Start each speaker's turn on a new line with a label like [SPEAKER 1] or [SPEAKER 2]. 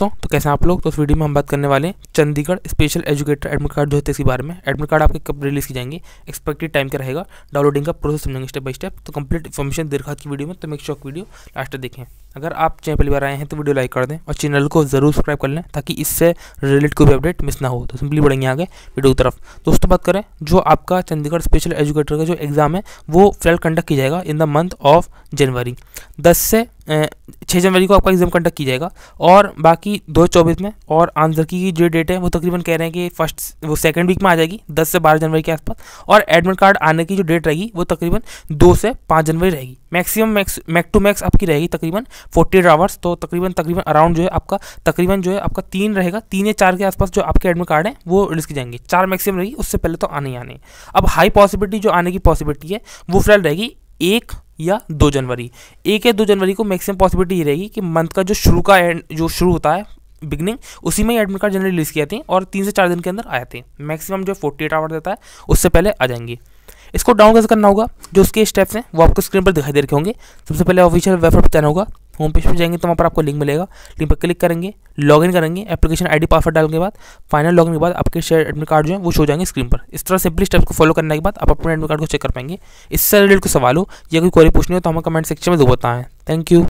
[SPEAKER 1] तो, तो कैसे आप लोग तो उस वीडियो में हम बात करने वाले हैं Chandigarh special educator admit card जो है इसके बारे में एडमिट कार्ड आपके कब रिलीज की जाएंगे एक्सपेक्टेड टाइम क्या रहेगा डाउनलोडिंग का प्रोसेस समझेंगे स्टेप बाय स्टेप तो कंप्लीट इन्फॉर्मेशन देर की वीडियो में तो मेक शॉक वीडियो लास्ट देखें अगर आप चैनल पहली बार आए हैं तो वीडियो लाइक कर दें और चैनल को जरूर सब्सक्राइब कर लें ताकि इससे रिलेटेड कोई भी अपडेट मिस ना हो तो सिंपली बढ़ेंगे आगे वीडियो की तरफ दोस्तों बात करें जो आपका चंडीगढ़ स्पेशल एजुकेटर का जो एग्ज़ाम है वो फिलहाल कंडक्ट किया जाएगा in the month of January दस से छः जनवरी को आपका एग्ज़ाम कंडक्ट किया जाएगा और बाकी दो चौबीस में और आंसर की जो डेट है वो तकरीबन कह रहे हैं कि फर्स्ट वो सेकंड वीक में आ जाएगी दस से बारह जनवरी के आसपास और एडमिट कार्ड आने की जो डेट रहेगी वो तकरीबन दो से पाँच जनवरी रहेगी maximum max mac to max आपकी रहेगी तकरीबन फोर्टी एट आवर्स तो तकरीबन तकरीबन अराउंड जो है आपका तकरीबन जो है आपका तीन रहेगा तीन या चार के आसपास जो आपके एडमिट कार्ड हैं वो रिलीज की जाएंगे चार मैक्सिमम रहेगी उससे पहले तो आने ही आने अब हाई पॉसिबिलिटी जो आने की पॉसिबिलिटी है वो फिलहाल रहेगी एक या दो जनवरी एक या दो जनवरी को मैक्सिमम पॉसिबिलिटी ये रहेगी कि मंथ का जो शुरू का एंड जो शुरू होता है बिगनिंग उसी में ही एडमिट कार्ड जनरली रिलीज़ किए जाते हैं और तीन से चार दिन के अंदर आ जाते हैं मैक्सिमम जो फोर्टी एट आवर देता है उससे पहले आ जाएंगे इसको डाउन कैसे करना होगा जो उसके स्टेप्स हैं वो आपको स्क्रीन पर दिखाई दे रखे होंगे सबसे पहले ऑफिशियल वेबसाइट पर जाना होगा होम पेज पर जाएंगे तो वहाँ पर आपको लिंक मिलेगा लिंक पर क्लिक करेंगे लॉगिन करेंगे एप्लीकेशन आईडी पासवर्ड डालने के बाद फाइनल लॉगिन के बाद आपके शेयर एडमिट कार्ड जो है वो शो जाएंगे स्क्रीन पर इस तरह सिंपली स्टेप्स को फॉलो करने के बाद आप अपने एडमिट कार्ड को चेक कर पाएंगे इससे रिलेटेड कोई सवाल हो या कोई क्वेरी पूछनी हो तो हमें
[SPEAKER 2] कमेंट सेक्शन में दो बताएं थैंक यू